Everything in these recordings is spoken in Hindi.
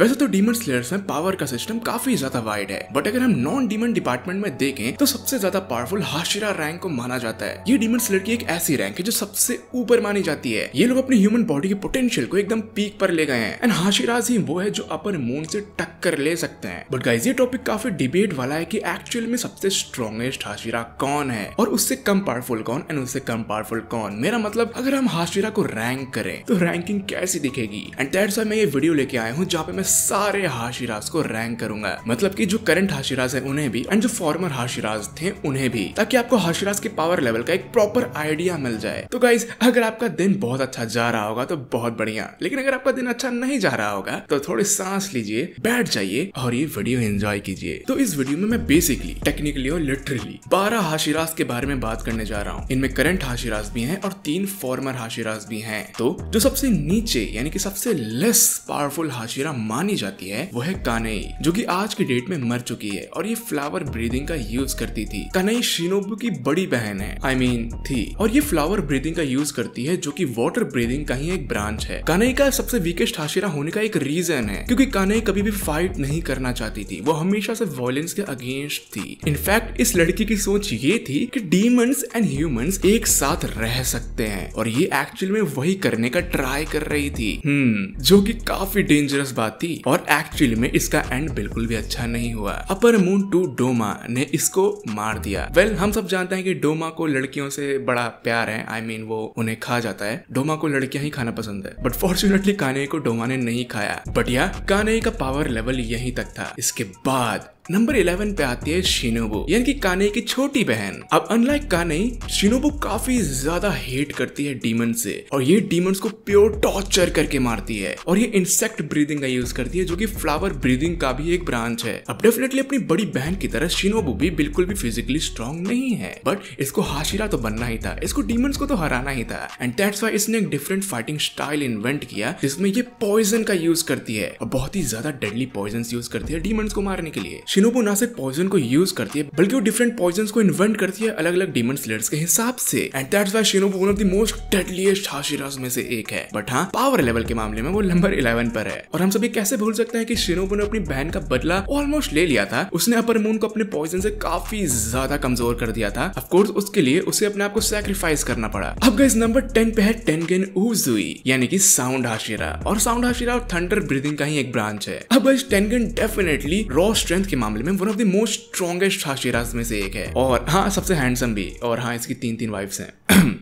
वैसे तो डीमन स्लेयर्स में पावर का सिस्टम काफी ज्यादा वाइड है बट अगर हम नॉन डीमन डिपार्टमेंट में देखें तो सबसे ज्यादा पावरफुल हाशिरा रैंक को माना जाता है ये डीमन स्लेयर की एक ऐसी रैंक है जो सबसे ऊपर मानी जाती है ये लोग अपनी ह्यूमन बॉडी के पोटेंशियल को एकदम पीक पर ले गए हैं एंड हाशिराज ही वो है जो अपर मून से टक्कर ले सकते हैं बट गाइज ये टॉपिक काफी डिबेट वाला है की एक्चुअल में सबसे स्ट्रॉन्गेस्ट हाशिरा कौन है और उससे कम पावरफुल कौन एंड उससे कम पावरफुल कौन मेरा मतलब अगर हम हाशिरा को रैंक करें तो रैंकिंग कैसी दिखेगी एंड दैट्स मैं ये वीडियो लेके आया हूँ जहाँ पे मैं सारे हाशिराज को रैंक करूंगा मतलब कि जो करंट हाशिराज है उन्हें भी एंड जो फॉर्मर हाशिराज थे उन्हें भी ताकि आपको हाशिराज के पावर लेवल का एक प्रॉपर आइडिया मिल जाए तो गाइज अगर आपका दिन बहुत अच्छा जा रहा होगा तो बहुत बढ़िया लेकिन अगर आपका दिन अच्छा नहीं जा रहा होगा तो थोड़ी सांस लीजिए बैठ जाइए और ये वीडियो एंजॉय कीजिए तो इस वीडियो में मैं बेसिकली टेक्निकली और लिटरली बारह हाशिराज के बारे में बात करने जा रहा हूँ इनमें करंट हाशिराज भी है और तीन फॉर्मर हाशिराज भी है तो जो सबसे नीचे यानी कि सबसे लेस पावरफुल हाशिरा मानी जाती है वो है कानई जो की आज की डेट में मर चुकी है और ये फ्लावर ब्रीदिंग का यूज करती थी कनई शिनोबू की बड़ी बहन है आई I मीन mean, थी और ये फ्लावर ब्रीदिंग का यूज करती है जो की वाटर ब्रीदिंग का ही एक ब्रांच है कानई का सबसे वीकेस्ट हाशिरा होने का एक रीजन है क्योंकि कानई कभी भी फाइट नहीं करना चाहती थी वो हमेशा से वॉयलेंस के अगेंस्ट थी इनफैक्ट इस लड़की की सोच ये थी कि डीमंस एंड ह्यूमंस एक साथ रह सकते हैं और ये एक्चुअल में वही करने का ट्राई कर रही थी हम्म जो कि काफी डेंजरस बात थी और एक्चुअली में इसका एंड बिल्कुल भी अच्छा नहीं हुआ अपर मून टू डोमा ने इसको मार दिया वेल well, हम सब जानते हैं कि डोमा को लड़कियों से बड़ा प्यार है आई I मीन mean, वो उन्हें खा जाता है डोमा को लड़कियां ही खाना पसंद है बट फॉर्चुनेटली काने को डोमा ने नहीं खाया बटिया काने का पावर लेवल यही तक था इसके बाद नंबर 11 पे आती है शिनोबो यानी कि काने की छोटी बहन अब अनलाइक काने शिनोबो काफी ज्यादा हेट करती है डीमन से और ये डीमन को प्योर टॉर्चर करके मारती है और ये इंसेक्ट ब्रीदिंग का यूज करती है जो कि फ्लावर ब्रीदिंग का भी एक ब्रांच है अब डेफिनेटली अपनी बड़ी बहन की तरह शिनोबो भी बिल्कुल भी फिजिकली स्ट्रॉन्ग नहीं है बट इसको हाशिरा तो बनना ही था इसको डीमन को तो हराना ही था एंड दैट्स वाई इसने एक डिफरेंट फाइटिंग स्टाइल इन्वेंट किया जिसमें ये पॉइजन का यूज करती है और बहुत ही ज्यादा डेडली पॉइजन यूज करती है डीमंस को मारने के लिए शिनोबू ना सिर्फ पॉइजन को यूज करती है बल्कि वो डिफरेंट पॉइजन को इन्वेंट करती है अलग अलग डिमन स्लेयर्स के हिसाब से and that's why Shinobu one of the most deadliest Hashiras में से एक है बट हाँ पावर लेवल के मामले में वो नंबर इलेवन पर है और हम सभी कैसे भूल सकते हैं कि शिनोबू ने अपनी बहन का बदला ऑलमोस्ट ले लिया था उसने अपर मून को अपने पॉइजन से काफी ज्यादा कमजोर कर दिया था अफकोर्स उसके लिए उसे अपने आप को सेक्रीफाइस करना पड़ा अब गई नंबर टेन पे है टेंगेन उजुई यानी कि साउंड हाशिरा और साउंड हाशिरा और थंडर ब्रीदिंग का ही एक ब्रांच है अब guys Tengen definitely raw strength के मामले में one of the most strongest Hashiras में से एक है और हाँ सबसे हैंडसम भी और हाँ इसकी तीन तीन वाइफ्स हैं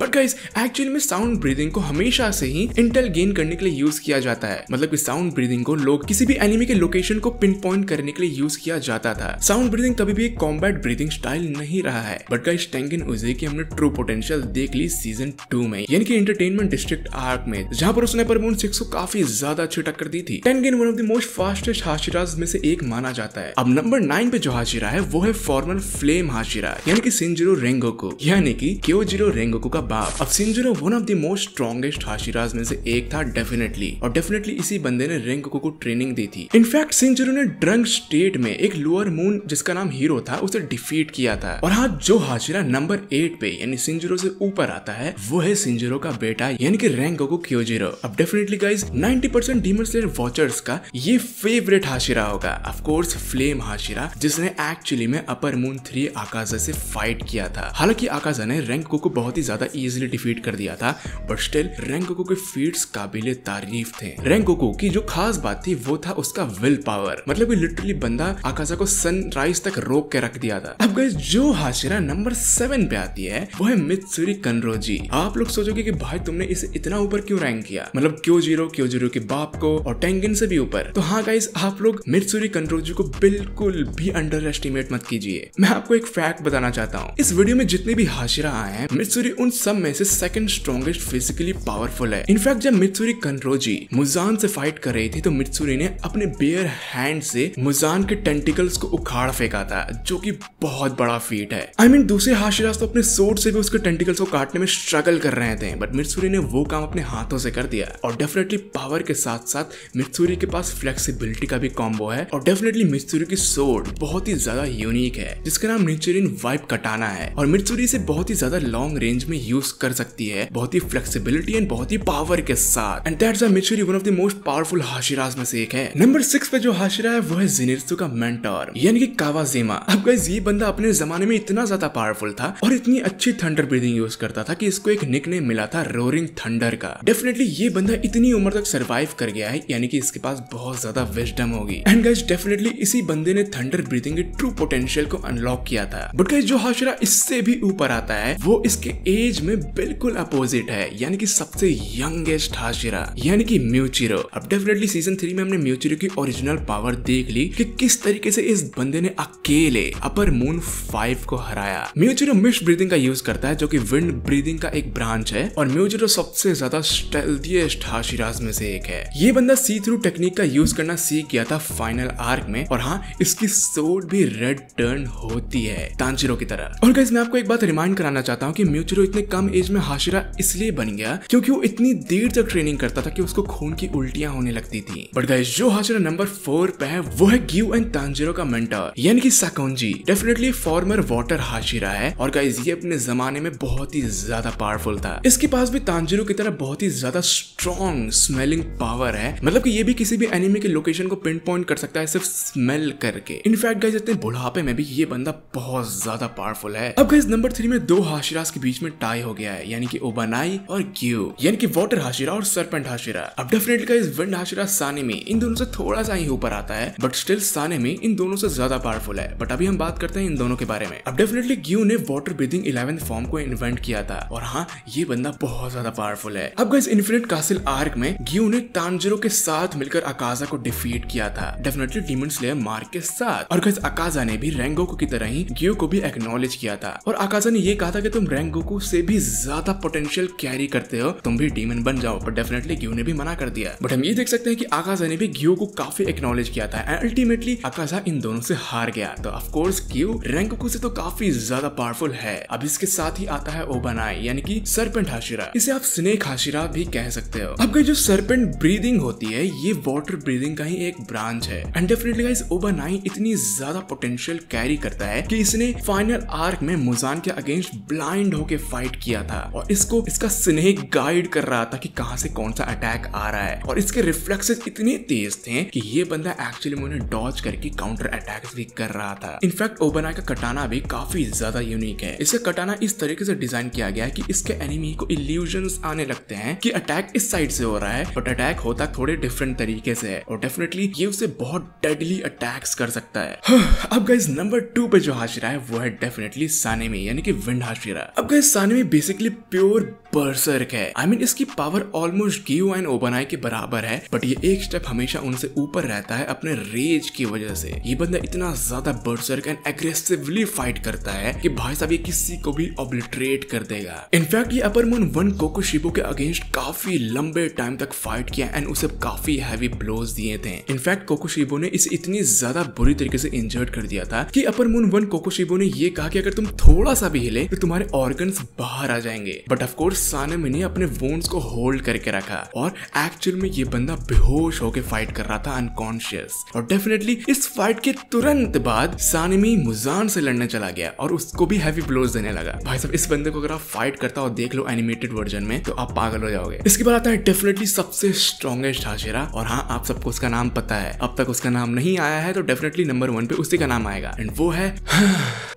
बट गाइस एक्चुअली में साउंड ब्रीदिंग को हमेशा से ही इंटेल गेन करने के लिए यूज किया जाता है मतलब कि साउंड ब्रीदिंग को लोग किसी भी एनिमी के लोकेशन को पिन पॉइंट करने के लिए यूज किया जाता था साउंड ब्रीदिंग कभी भी एक कॉम्बैट ब्रीदिंग स्टाइल नहीं रहा है बट गाइस टेंगन उजे की हमने ट्रू पोटेंशियल देख ली सीजन टू में यानी कि इंटरटेनमेंट डिस्ट्रिक्ट आर्क में जहाँ पर उसने पर मून सिक्स को काफी ज्यादा अच्छी टक्कर दी थी Tengen one of the most fastest Hashiras में से एक माना जाता है अब नंबर नाइन पे जो हाशिरा है वो है फॉर्मल फ्लेम हाशिरा यानी कि सिंजरो रेंगोको यानी कि क्यों क्योजिरो रेंगोको का बाप अब Shinjuro one of the most strongest Hashiras में से एक था डेफिनेटली और डेफिनेटली इसी बंदे ने रेंगोको को ट्रेनिंग दी थी इनफैक्ट सिंजरो ने ड्रंक स्टेट में एक लोअर मून जिसका नाम हीरो था उसे डिफीट किया था और हाँ जो हाशिरा नंबर एट पे यानी सिंजरो से ऊपर आता है वो है सिंजरो का बेटा यानी कि रेंगोको जीरो अब definitely guys ninety percent demon watchers का ये फेवरेट हाशिरा होगा of course flame Hashira Hashira जिसने एक्चुअली में अपर मून थ्री आकाशा से फाइट किया था हालांकि आकाशा ने रैंको को बहुत ही ज्यादा इजिली डिफीट कर दिया था बट स्टिल रैंको के फीट काबिले तारीफ थे रैंको की जो खास बात थी वो था उसका विल पावर मतलब लिटरली बंदा आकाशा को सनराइज तक रोक के रख दिया था अब गई जो हाशिरा नंबर सेवन पे आती है वो है मित्सुरी कनरोजी आप लोग सोचोगे कि भाई तुमने इसे इतना ऊपर क्यों रैंक किया मतलब क्यों जीरो क्यों जीरो के बाप को और टेंगिन से भी ऊपर तो हाँ गाइज आप लोग मित्सुरी कनरोजी को बिल्कुल बिल्कुल भी अंडर एस्टिमेट मत कीजिए मैं आपको एक फैक्ट बताना चाहता हूँ इस वीडियो में जितने भी हाशिरा आए हैं मित्सुरी उन सब में से सेकंड स्ट्रॉन्गेस्ट फिजिकली पावरफुल है इनफैक्ट जब मित्सुरी कनरोजी मुजान से फाइट कर रही थी तो मित्सुरी ने अपने बेयर हैंड से मुजान के टेंटिकल्स को उखाड़ फेंका था जो की बहुत बड़ा फीट है आई I मीन mean, दूसरे हाशिरा तो अपने सोट से भी उसके टेंटिकल्स को काटने में स्ट्रगल कर रहे थे बट मित्सुरी ने वो काम अपने हाथों से कर दिया और डेफिनेटली पावर के साथ साथ मित्सुरी के पास फ्लेक्सीबिलिटी का भी कॉम्बो है और डेफिनेटली मित्सुरी की सोर्ड बहुत ही ज्यादा यूनिक है जिसका नाम मिर्चुरिन वाइप कटाना है और मिर्चुरी से बहुत ही ज्यादा लॉन्ग रेंज में यूज कर सकती है बहुत ही फ्लेक्सिबिलिटी एंड बहुत ही पावर के साथ and that's Mitsuri one of the most powerful Hashiras में से एक है नंबर सिक्स पे जो हाशिरा है वो है जिनित्सु का मेंटर यानी कि कावाजेमा अब गाइस ये बंदा अपने जमाने में इतना ज्यादा पावरफुल था और इतनी अच्छी थंडर ब्रीदिंग यूज करता था कि इसको एक निक नेम मिला था रोरिंग थंडर का डेफिनेटली ये बंदा इतनी उम्र तक सर्वाइव कर गया है यानी कि इसके पास बहुत ज्यादा विजडम होगी एंड गाइस डेफिनेटली इसी बंदे ने थंडर ब्रीथिंग के ट्रू पोटेंशियल को अनलॉक किया था बट गाइस जो हाशरा इससे भी ऊपर आता है वो इसके एज में बिल्कुल अपोजिट है यानी कि सबसे यंगेस्ट हाशिरा यानी कि म्यूचिरो अब डेफिनेटली सीजन थ्री में हमने म्यूचिरो की ओरिजिनल पावर देख ली कि किस तरीके से इस बंदे ने अकेले अपर मून फाइव को हराया म्यूचिरो मिश ब्रीदिंग का यूज करता है जो की विंड ब्रीदिंग का एक ब्रांच है और म्यूचिरो सबसे ज्यादा स्टेल्थियस्ट हाशिराज में से एक है ये बंदा सी थ्रू टेक्निक का यूज करना सीख गया था फाइनल आर्क में और हाँ इस जिसकी सोट भी रेड टर्न होती है तांचिरो की तरह और गाइज मैं आपको एक बात रिमाइंड कराना चाहता हूँ कि म्यूचिरो इतने कम एज में हाशिरा इसलिए बन गया क्योंकि वो इतनी देर तक ट्रेनिंग करता था कि उसको खून की उल्टियां होने लगती थी बट गैस जो हाशिरा नंबर फोर पे है वो है ग्यू एंड तांजिरो का मेंटर यानी कि Sakonji definitely former water Hashira है और गाइज ये अपने जमाने में बहुत ही ज्यादा पावरफुल था इसके पास भी तांजिरो की तरह बहुत ही ज्यादा स्ट्रॉन्ग स्मेलिंग पावर है मतलब कि ये भी किसी भी एनिमी के लोकेशन को पिन पॉइंट कर सकता है सिर्फ स्मेल करके करके इनफैक्ट गाइज इतने बुढ़ापे में भी ये बंदा बहुत ज्यादा पावरफुल है अब गाइज नंबर थ्री में दो हाशिरास के बीच में टाई हो गया है यानी कि ओबानाई और ग्यू यानी कि वाटर हाशिरा और सरपेंट हाशिरा अब definitely guys wind Hashira Sanemi में इन दोनों से थोड़ा सा ही ऊपर आता है बट स्टिल साने में इन दोनों से ज्यादा पावरफुल है बट अभी हम बात करते हैं इन दोनों के बारे में अब डेफिनेटली ग्यू ने वाटर ब्रीदिंग इलेवन फॉर्म को इन्वेंट किया था और हाँ ये बंदा बहुत ज्यादा पावरफुल है अब गाइज इन्फिनेट कासिल आर्क में ग्यू ने तानजरों के साथ मिलकर अकाजा को डिफीट किया था डेफिनेटली डीमन स्लेयर मार्क के साथ और कैसे अकाजा ने भी रेंगोको की तरह ही गियो को भी एक्नोलेज किया था और अकाजा ने ये कहा था कि तुम रेंगोको से भी ज्यादा पोटेंशियल कैरी करते हो तुम भी डीमन बन जाओ पर डेफिनेटली गियो ने भी मना कर दिया बट हम ये देख सकते हैं कि अकाजा ने भी गियो को काफी एक्नोलेज किया था एंड अल्टीमेटली अकाजा इन दोनों से हार गया तो ऑफकोर्स गियो रेंगोको से तो काफी ज्यादा पावरफुल है अब इसके साथ ही आता है ओबनाई यानी कि सरपेंट हाशिरा इसे आप स्नेक हाशिरा भी कह सकते हो अब जो सरपेंट ब्रीदिंग होती है ये वॉटर ब्रीदिंग का ही एक ब्रांच है एंड डेफिनेटली ओबानाई कहानी इतनी ज्यादा पोटेंशियल कैरी करता है कि इसने फाइनल आर्क में मुजान के अगेंस्ट ब्लाइंड होके फाइट किया था और इसको इसका स्नेह गाइड कर रहा था कि कहां से कौन सा अटैक आ रहा है और इसके रिफ्लेक्सेस इतने तेज थे कि ये बंदा एक्चुअली में उन्हें डॉज करके काउंटर अटैक भी कर रहा था इनफैक्ट ओबना का कटाना भी काफी ज्यादा यूनिक है इसका कटाना इस तरीके से डिजाइन किया गया है कि इसके एनिमी को इल्यूजन आने लगते हैं कि अटैक इस साइड से हो रहा है बट अटैक होता थोड़े डिफरेंट तरीके से है और डेफिनेटली ये उसे बहुत डेडली अटैक्स कर कर सकता है हाँ, अब गाइज नंबर टू पे जो हाशिरा है वो है डेफिनेटली सानेमी यानी कि विंड हाशिरा अब guys Sanemi basically pure berserk है आई I मीन mean, इसकी पावर ऑलमोस्ट गियो एंड ओबनाई के बराबर है बट ये एक स्टेप हमेशा उनसे ऊपर रहता है अपने रेज की वजह से ये बंदा इतना ज्यादा बर्सर्क एंड एग्रेसिवली फाइट करता है कि भाई साहब ये किसी को भी ऑब्लिट्रेट कर देगा इनफैक्ट ये upper moon one Kokushibo के अगेंस्ट काफी लंबे टाइम तक फाइट किया एंड उसे काफी हैवी ब्लोज दिए थे इनफैक्ट कोको शिबो ने इसे इतनी ज्यादा बुरी तरीके से इंजर्ड कर दिया था कि अपर मून वन कोकोशिबो ने यह कहा कि अगर तुम थोड़ा सा भी हिले तो तुम्हारे ऑर्गन बाहर आ जाएंगे बट ऑफकोर्स सानम ने अपने वोन्स को होल्ड करके रखा और एक्चुअल में ये बंदा बेहोश होकर फाइट कर रहा था अनकॉन्शियस और डेफिनेटली इस फाइट के तुरंत बाद सानिमी मुजान से लड़ने चला गया और उसको भी हैवी ब्लोज देने लगा भाई साहब इस बंदे को अगर आप फाइट करता और देख लो एनिमेटेड वर्जन में तो आप पागल हो जाओगे इसके बाद आता है डेफिनेटली सबसे स्ट्रॉन्गेस्ट हाशिरा और हाँ आप सबको उसका नाम पता है अब तक उसका नाम नहीं आया है तो डेफिनेट डेफिनेटली नंबर वन पे उसी का नाम आएगा एंड वो है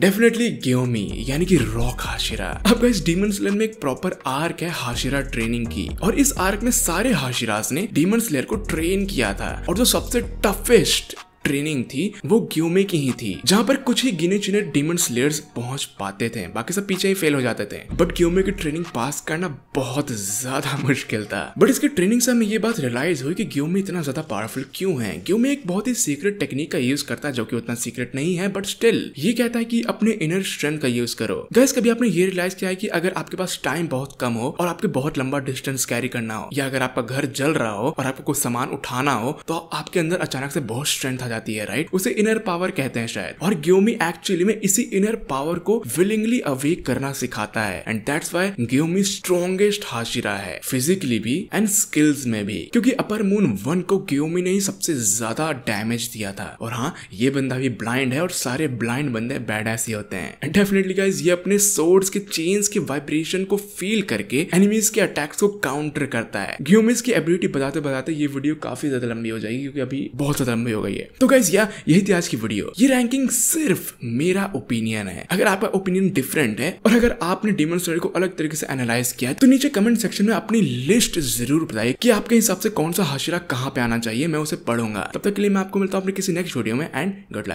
डेफिनेटली गेमी यानी कि रॉक हाशिरा अब इस डीमन स्लेयर में एक प्रॉपर आर्क है हाशिरा ट्रेनिंग की और इस आर्क में सारे हाशिराज ने डीमन स्लेयर को ट्रेन किया था और जो सबसे टफेस्ट ट्रेनिंग थी वो ग्यूमे की ही थी जहाँ पर कुछ ही गिने चुने डिमन स्लेयर्स पहुंच पाते थे बाकी सब पीछे ही फेल हो जाते थे बट ग्यूमे की ट्रेनिंग पास करना बहुत ज्यादा मुश्किल था बट इसकी ट्रेनिंग से हमें ये बात रियलाइज हुई कि ग्यूमे इतना ज्यादा पावरफुल क्यों है ग्यूमे एक बहुत ही सीक्रेट टेक्निक का यूज करता है जो की उतना सीक्रेट नहीं है बट स्टिल ये कहता है की अपने इनर स्ट्रेंथ का यूज करो गैस कभी आपने ये रियलाइज किया है की अगर आपके पास टाइम बहुत कम हो और आपके बहुत लंबा डिस्टेंस कैरी करना हो या अगर आपका घर जल रहा हो और आपको कुछ सामान उठाना हो तो आपके अंदर अचानक से बहुत स्ट्रेंथ आ जाती है राइट उसे इनर पावर कहते हैं शायद और ग्योमी एक्चुअली में इसी इनर पावर को विलिंगली अवेक करना सिखाता है and that's why Gyomei strongest Hashira है फिजिकली भी एंड स्किल्स में भी क्योंकि अपर मून वन को ग्योमी ने ही सबसे ज्यादा डैमेज दिया था और हाँ ये बंदा भी ब्लाइंड है और सारे ब्लाइंड बंदे बैड ऐसे होते हैं एंड डेफिनेटली गाइज ये अपने सोर्स के चेन्स के वाइब्रेशन को फील करके एनिमीज के अटैक्स को काउंटर करता है ग्योमिस की एबिलिटी बताते बताते ये वीडियो काफी ज्यादा लंबी हो जाएगी क्योंकि अभी बहुत ज्यादा लंबी हो गई है तो तो गाइज या यही थी आज की वीडियो ये रैंकिंग सिर्फ मेरा ओपिनियन है अगर आपका ओपिनियन डिफरेंट है और अगर आपने डेमन स्टोरी को अलग तरीके से एनालाइज किया है तो नीचे कमेंट सेक्शन में अपनी लिस्ट जरूर बताइए कि आपके हिसाब से कौन सा हाशिरा कहाँ पे आना चाहिए मैं उसे पढ़ूंगा तब तक के लिए मैं आपको मिलता हूँ अपने किसी नेक्स्ट वीडियो में एंड गुड लक